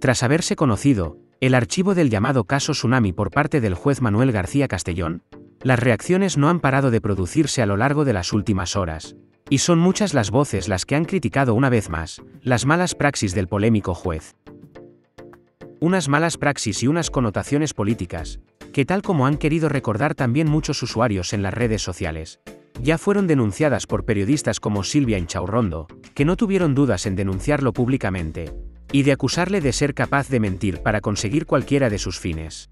Tras haberse conocido, el archivo del llamado caso Tsunami por parte del juez Manuel García Castellón, las reacciones no han parado de producirse a lo largo de las últimas horas, y son muchas las voces las que han criticado una vez más las malas praxis del polémico juez. Unas malas praxis y unas connotaciones políticas, que tal como han querido recordar también muchos usuarios en las redes sociales, ya fueron denunciadas por periodistas como Silvia Inchaurrondo, que no tuvieron dudas en denunciarlo públicamente, y de acusarle de ser capaz de mentir para conseguir cualquiera de sus fines.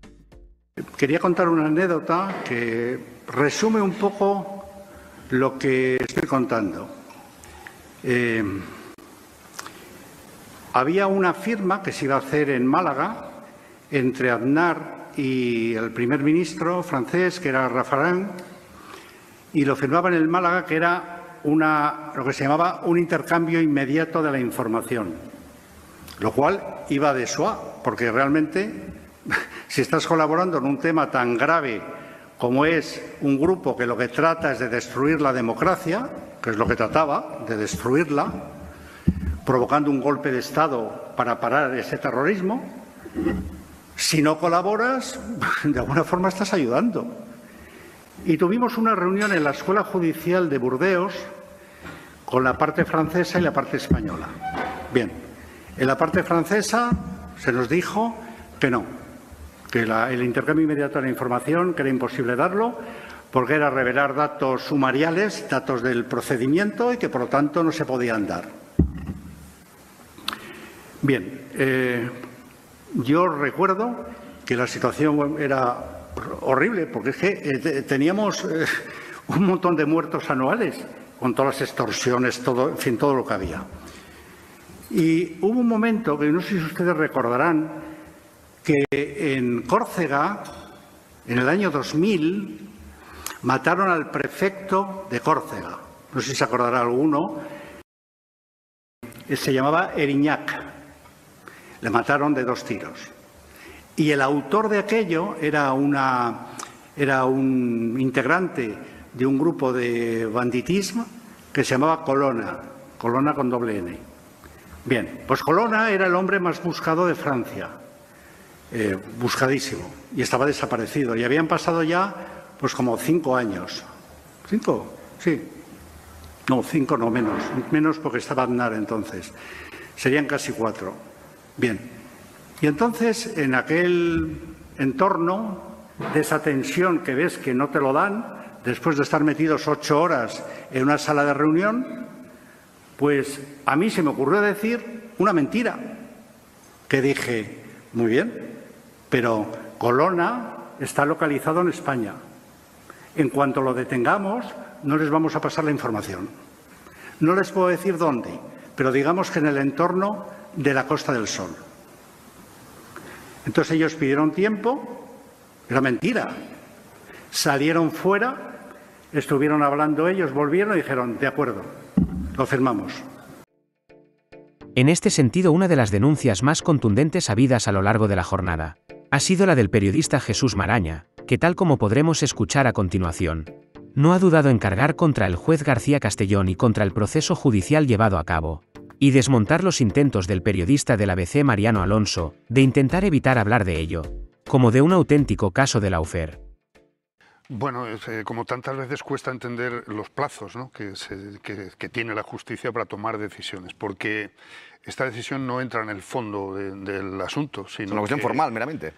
Quería contar una anécdota que resume un poco lo que estoy contando. Eh, había una firma que se iba a hacer en Málaga entre Aznar y el primer ministro francés, que era Rafarán, y lo firmaban en el Málaga, que era una, lo que se llamaba un intercambio inmediato de la información lo cual iba de suá, porque realmente si estás colaborando en un tema tan grave como es un grupo que lo que trata es de destruir la democracia, que es lo que trataba, de destruirla, provocando un golpe de Estado para parar ese terrorismo, si no colaboras, de alguna forma estás ayudando. Y tuvimos una reunión en la Escuela Judicial de Burdeos con la parte francesa y la parte española. Bien, en la parte francesa se nos dijo que no, que el intercambio inmediato de la información, que era imposible darlo, porque era revelar datos sumariales, datos del procedimiento y que por lo tanto no se podían dar. Bien, eh, yo recuerdo que la situación era horrible, porque es que eh, teníamos eh, un montón de muertos anuales con todas las extorsiones, todo, en fin, todo lo que había. Y hubo un momento que no sé si ustedes recordarán que en Córcega, en el año 2000, mataron al prefecto de Córcega. No sé si se acordará alguno. Se llamaba Eriñac. Le mataron de dos tiros. Y el autor de aquello era, era un integrante de un grupo de banditismo que se llamaba Colona, Colona con doble N. Bien, pues Colonna era el hombre más buscado de Francia, eh, buscadísimo, y estaba desaparecido. Y habían pasado ya, pues como cinco años. ¿Cinco? Sí. No, cinco no, menos. Menos porque estaba Aznar entonces. Serían casi cuatro. Bien. Y entonces, en aquel entorno de esa tensión que ves que no te lo dan, después de estar metidos ocho horas en una sala de reunión, pues a mí se me ocurrió decir una mentira, que dije, muy bien, pero Colona está localizado en España. En cuanto lo detengamos, no les vamos a pasar la información. No les puedo decir dónde, pero digamos que en el entorno de la Costa del Sol. Entonces ellos pidieron tiempo, era mentira. Salieron fuera, estuvieron hablando ellos, volvieron y dijeron, de acuerdo, Confirmamos. En este sentido, una de las denuncias más contundentes habidas a lo largo de la jornada ha sido la del periodista Jesús Maraña, que tal como podremos escuchar a continuación, no ha dudado en cargar contra el juez García Castellón y contra el proceso judicial llevado a cabo, y desmontar los intentos del periodista del ABC Mariano Alonso de intentar evitar hablar de ello, como de un auténtico caso de la UFER. Bueno, eh, como tantas veces cuesta entender los plazos que, tiene la justicia para tomar decisiones, porque esta decisión no entra en el fondo del asunto, sino... la cuestión formal, meramente.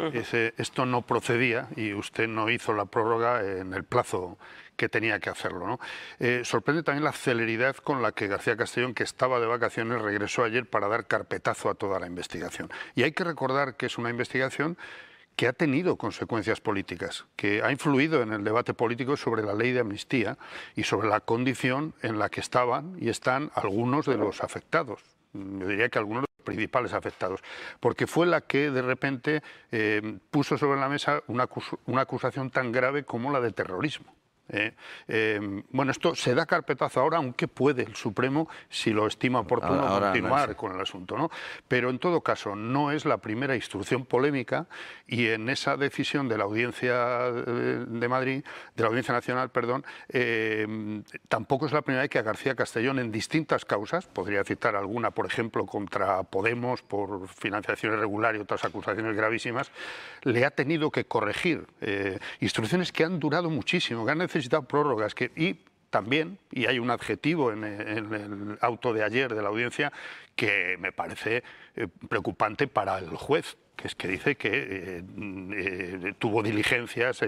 esto no procedía y usted no hizo la prórroga en el plazo que tenía que hacerlo. Eh, sorprende también la celeridad con la que García Castellón, que estaba de vacaciones, regresó ayer para dar carpetazo a toda la investigación. Y hay que recordar que es una investigación que ha tenido consecuencias políticas, que ha influido en el debate político sobre la ley de amnistía y sobre la condición en la que estaban y están algunos de los afectados. Yo diría que algunos de los principales afectados, porque fue la que de repente eh, puso sobre la mesa una, una acusación tan grave como la de terrorismo. ¿eh? Em, bueno, esto se da carpetazo ahora, aunque puede el Supremo, si lo estima oportuno, continuar con el asunto. ¿no? Pero en todo caso, no es la primera instrucción polémica y en esa decisión de la Audiencia eh, de Madrid, de la Audiencia Nacional, perdón, em, tampoco es la primera vez que a García Castellón en distintas causas, podría citar alguna, por ejemplo, contra Podemos por financiación irregular y otras acusaciones gravísimas, le ha tenido que corregir eh, instrucciones que han durado muchísimo, que han necesitado prórrogas que, y también, y hay un adjetivo en, el auto de ayer de la audiencia que me parece eh, preocupante para el juez, que es que dice que eh, eh, tuvo diligencias,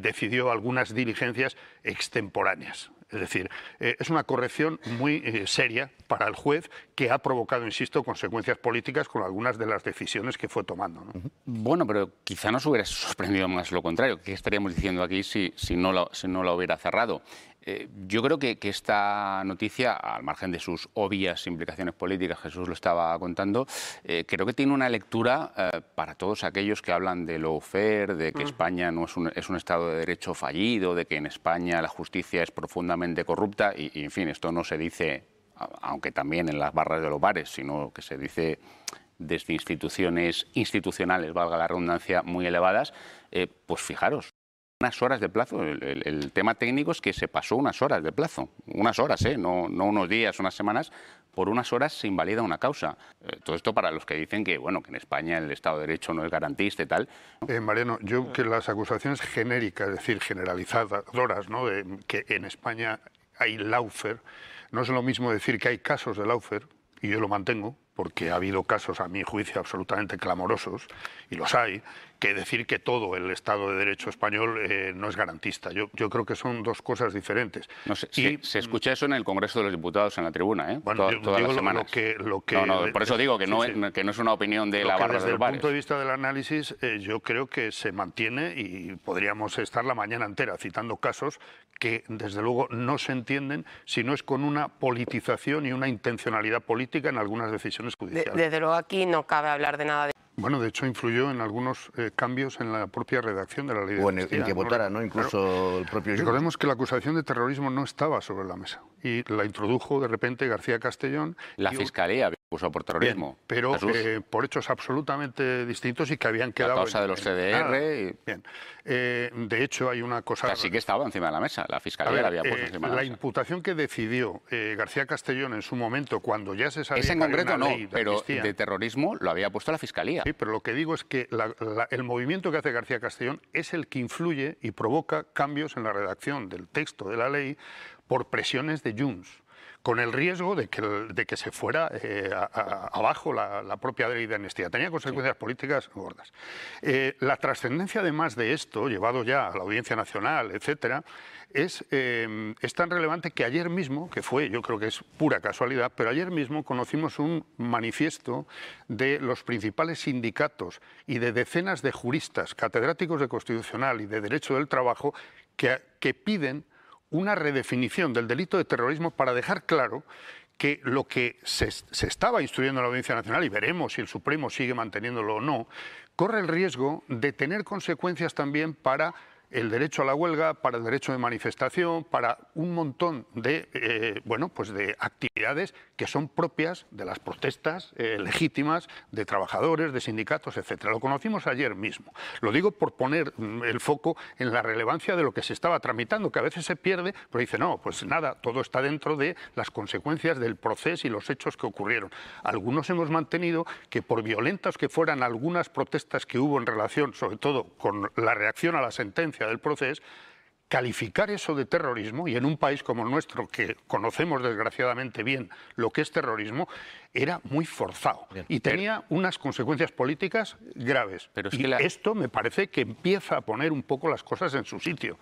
decidió algunas diligencias extemporáneas. Es decir, eh, es una corrección muy eh, seria para el juez que ha provocado, insisto, consecuencias políticas con algunas de las decisiones que fue tomando. Bueno, pero quizá nos hubiera sorprendido más lo contrario. ¿Qué estaríamos diciendo aquí si, no, lo si no la hubiera cerrado? Eh, yo creo que, esta noticia, al margen de sus obvias implicaciones políticas, Jesús lo estaba contando, eh, creo que tiene una lectura eh, para todos aquellos que hablan de lo fair, de que mm. España no es un, Estado de Derecho fallido, de que en España la justicia es profundamente corrupta, y, en fin, esto no se dice, aunque también en las barras de los bares, sino que se dice desde instituciones institucionales, valga la redundancia, muy elevadas, pues fijaros, unas horas de plazo. El, tema técnico es que se pasó unas horas de plazo, unas horas, ¿eh? no, unos días, unas semanas, por unas horas se invalida una causa. Eh, todo esto para los que dicen que, bueno, que en España el Estado de Derecho no es garantista y tal. Eh, Mariano, yo que las acusaciones genéricas, es decir, generalizadoras, ¿no? De, que en España hay laufer, no es lo mismo decir que hay casos de laufer, y yo lo mantengo, porque ha habido casos, a mi juicio, absolutamente clamorosos, y los hay, que decir que todo el Estado de Derecho español eh, no es garantista. Yo, creo que son dos cosas diferentes. No, se, se, escucha eso en el Congreso de los Diputados, en la tribuna, ¿eh? Bueno, Lo que, lo que, por eso digo que no, Es, que no es una opinión de la barra Desde el punto de vista del análisis, eh, yo creo que se mantiene y podríamos estar la mañana entera citando casos que, desde luego, no se entienden si no es con una politización y una intencionalidad política en algunas decisiones desde luego aquí no cabe hablar de nada de... Bueno, de hecho influyó en algunos eh, cambios en la propia redacción de la ley. de en, en que votara, ¿no? Incluso el propio... Recordemos que la acusación de terrorismo no estaba sobre la mesa y la introdujo de repente García Castellón. La Fiscalía. ...puso por terrorismo. pero eh, por hechos absolutamente distintos y que habían quedado... La causa de los CDR... Bien. Eh, de hecho, hay una cosa... Así que estaba encima de la mesa, la Fiscalía la había puesto eh, encima de la, mesa. La imputación que decidió García Castellón en su momento, cuando ya se sabía... Esa en concreto no, pero de terrorismo lo había puesto la Fiscalía. Sí, pero lo que digo es que el movimiento que hace García Castellón es el que influye y provoca cambios en la redacción del texto de la ley por presiones de Junts con el riesgo de que, se fuera eh, abajo la, propia ley de amnistía. Tenía consecuencias políticas gordas. Eh, la trascendencia además de esto, llevado ya a la Audiencia Nacional, etcétera, es, em, es, tan relevante que ayer mismo, que fue, yo creo que es pura casualidad, pero ayer mismo conocimos un manifiesto de los principales sindicatos y de decenas de juristas, catedráticos de constitucional y de derecho del trabajo, que, que piden una redefinición del delito de terrorismo para dejar claro que lo que se, estaba instruyendo en la Audiencia Nacional, y veremos si el Supremo sigue manteniéndolo o no, corre el riesgo de tener consecuencias también para el derecho a la huelga, para el derecho de manifestación, para un montón de, eh, bueno, pues de actividades que son propias de las protestas eh, legítimas de trabajadores, de sindicatos, etc. Lo conocimos ayer mismo. Lo digo por poner mm, el foco en la relevancia de lo que se estaba tramitando, que a veces se pierde, pero dice, no, pues nada, todo está dentro de las consecuencias del proceso y los hechos que ocurrieron. Algunos hemos mantenido que por violentas que fueran algunas protestas que hubo en relación, sobre todo, con la reacción a la sentencia del proceso, calificar eso de terrorismo, y en un país como el nuestro, que conocemos desgraciadamente bien lo que es terrorismo, era muy forzado y tenía unas consecuencias políticas graves. Pero esto me parece que empieza a poner un poco las cosas en su sitio.